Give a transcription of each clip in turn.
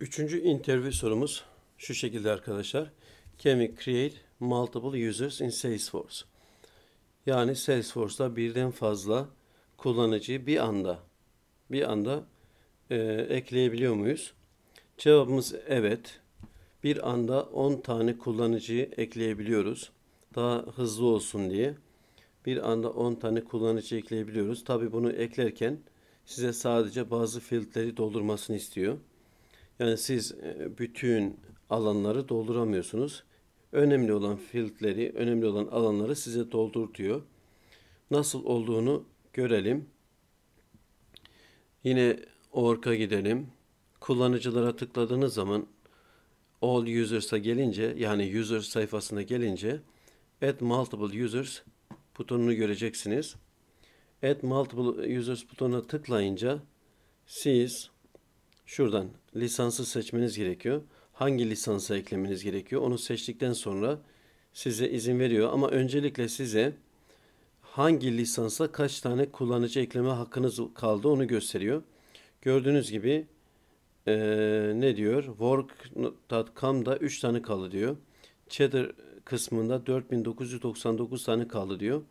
Üçüncü interview sorumuz şu şekilde arkadaşlar. Can we create multiple users in Salesforce? Yani Salesforce'da birden fazla kullanıcıyı bir anda bir anda e, ekleyebiliyor muyuz? Cevabımız evet. Bir anda 10 tane kullanıcıyı ekleyebiliyoruz. Daha hızlı olsun diye. Bir anda 10 tane kullanıcı ekleyebiliyoruz. Tabi bunu eklerken size sadece bazı filtreleri doldurmasını istiyor. Yani siz e, bütün alanları dolduramıyorsunuz. Önemli olan filtreleri, önemli olan alanları size doldurtuyor. Nasıl olduğunu görelim. Yine orka gidelim. Kullanıcılara tıkladığınız zaman All Users'a gelince yani User sayfasına gelince Add Multiple Users butonunu göreceksiniz. Add Multiple Users butonuna tıklayınca siz Şuradan lisansı seçmeniz gerekiyor. Hangi lisansa eklemeniz gerekiyor? Onu seçtikten sonra size izin veriyor ama öncelikle size hangi lisansa kaç tane kullanıcı ekleme hakkınız kaldı onu gösteriyor. Gördüğünüz gibi e, ee, ne diyor? Work.com'da 3 tane kaldı diyor. Cheddar kısmında 4999 tane kaldı diyor.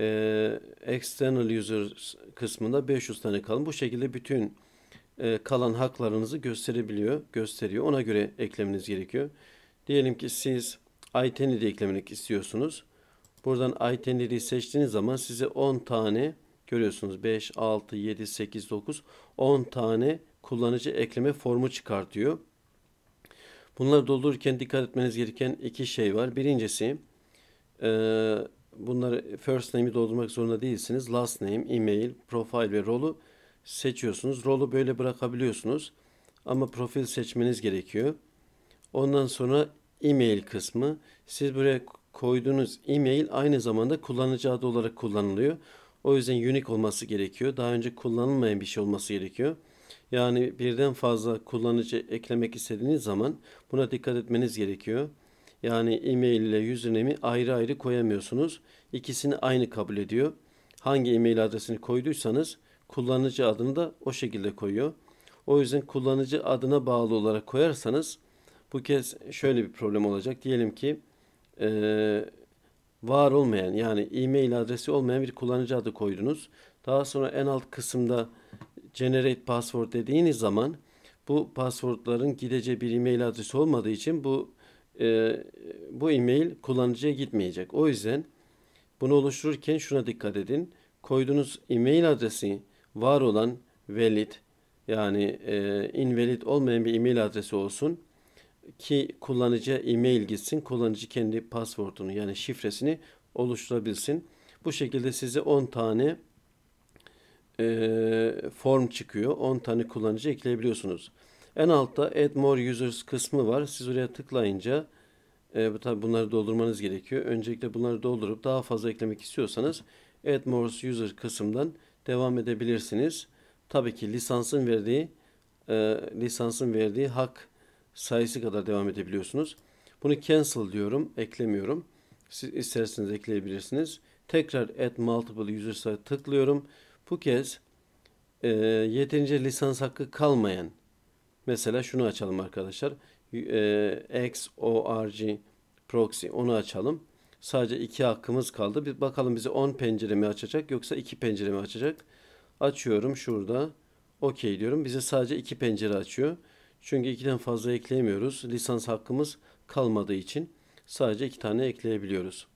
E, external user kısmında 500 tane kaldı. Bu şekilde bütün e, kalan haklarınızı gösterebiliyor, gösteriyor. Ona göre eklemeniz gerekiyor. Diyelim ki siz Aytenir'i eklemek istiyorsunuz. Buradan Aytenir'i seçtiğiniz zaman size 10 tane görüyorsunuz 5, 6, 7, 8, 9, 10 tane kullanıcı ekleme formu çıkartıyor. Bunları doldururken dikkat etmeniz gereken iki şey var. Birincisi e, bunları first name'i doldurmak zorunda değilsiniz. Last name, email, profile ve rolü seçiyorsunuz. rolü böyle bırakabiliyorsunuz. Ama profil seçmeniz gerekiyor. Ondan sonra e-mail kısmı. Siz buraya koyduğunuz e-mail aynı zamanda kullanıcı adı olarak kullanılıyor. O yüzden unique olması gerekiyor. Daha önce kullanılmayan bir şey olması gerekiyor. Yani birden fazla kullanıcı eklemek istediğiniz zaman buna dikkat etmeniz gerekiyor. Yani e-mail ile username'i ayrı ayrı koyamıyorsunuz. İkisini aynı kabul ediyor. Hangi e-mail adresini koyduysanız kullanıcı adını da o şekilde koyuyor. O yüzden kullanıcı adına bağlı olarak koyarsanız bu kez şöyle bir problem olacak. Diyelim ki e, var olmayan yani e-mail adresi olmayan bir kullanıcı adı koydunuz. Daha sonra en alt kısımda generate password dediğiniz zaman bu passwordların gideceği bir e-mail adresi olmadığı için bu e, bu e-mail kullanıcıya gitmeyecek. O yüzden bunu oluştururken şuna dikkat edin. Koyduğunuz e-mail adresi var olan valid yani e, invalid olmayan bir e-mail adresi olsun ki kullanıcı e-mail gitsin. Kullanıcı kendi password'unu yani şifresini oluşturabilsin. Bu şekilde size 10 tane e, form çıkıyor. 10 tane kullanıcı ekleyebiliyorsunuz. En altta add more users kısmı var. Siz oraya tıklayınca e, tabi bunları doldurmanız gerekiyor. Öncelikle bunları doldurup daha fazla eklemek istiyorsanız add more users kısımdan devam edebilirsiniz. Tabii ki lisansın verdiği e, lisansın verdiği hak sayısı kadar devam edebiliyorsunuz. Bunu cancel diyorum, eklemiyorum. Siz isterseniz ekleyebilirsiniz. Tekrar add multiple users'a tıklıyorum. Bu kez e, yeterince lisans hakkı kalmayan mesela şunu açalım arkadaşlar. E, XORG proxy onu açalım. Sadece iki hakkımız kaldı. Bir bakalım bize 10 pencere mi açacak yoksa iki pencere mi açacak? Açıyorum şurada. Okey diyorum. Bize sadece iki pencere açıyor. Çünkü ikiden fazla ekleyemiyoruz. Lisans hakkımız kalmadığı için sadece iki tane ekleyebiliyoruz.